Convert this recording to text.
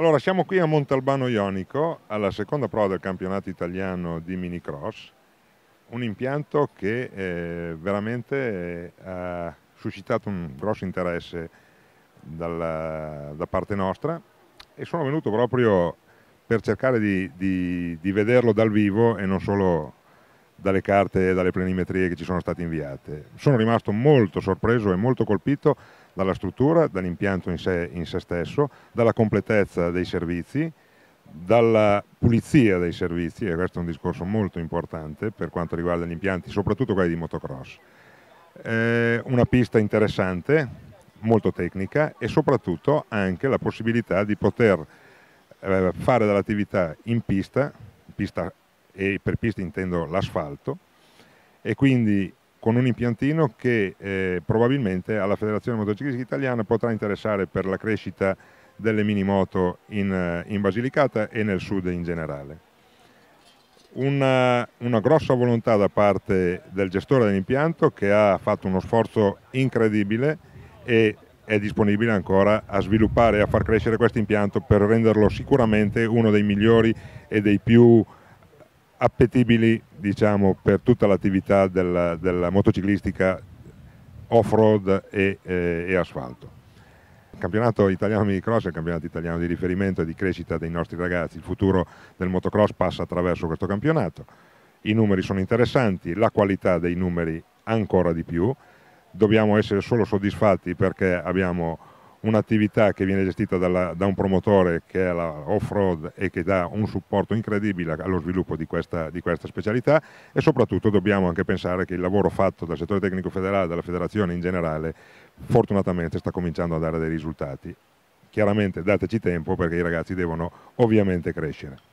Allora, siamo qui a Montalbano Ionico, alla seconda prova del campionato italiano di minicross, un impianto che eh, veramente eh, ha suscitato un grosso interesse dalla, da parte nostra e sono venuto proprio per cercare di, di, di vederlo dal vivo e non solo dalle carte e dalle planimetrie che ci sono state inviate. Sono rimasto molto sorpreso e molto colpito dalla struttura, dall'impianto in sé, in sé stesso, dalla completezza dei servizi, dalla pulizia dei servizi, e questo è un discorso molto importante per quanto riguarda gli impianti, soprattutto quelli di motocross. Eh, una pista interessante, molto tecnica e soprattutto anche la possibilità di poter eh, fare dell'attività in pista, pista, e per pista intendo l'asfalto, e quindi con un impiantino che eh, probabilmente alla Federazione Motociclistica Italiana potrà interessare per la crescita delle mini moto in, eh, in Basilicata e nel sud in generale. Una, una, grossa volontà da parte del gestore dell'impianto che ha fatto uno sforzo incredibile e è disponibile ancora a sviluppare e a far crescere questo impianto per renderlo sicuramente uno dei migliori e dei più appetibili diciamo, per tutta l'attività della, della motociclistica off-road e, eh, e, asfalto. Il campionato italiano di cross è il campionato italiano di riferimento e di crescita dei nostri ragazzi, il futuro del motocross passa attraverso questo campionato, i numeri sono interessanti, la qualità dei numeri ancora di più, dobbiamo essere solo soddisfatti perché abbiamo un'attività che viene gestita dalla, da un promotore che è la off-road e che dà un supporto incredibile allo sviluppo di questa, di questa, specialità e soprattutto dobbiamo anche pensare che il lavoro fatto dal settore tecnico federale, dalla federazione in generale, fortunatamente sta cominciando a dare dei risultati. Chiaramente dateci tempo perché i ragazzi devono ovviamente crescere.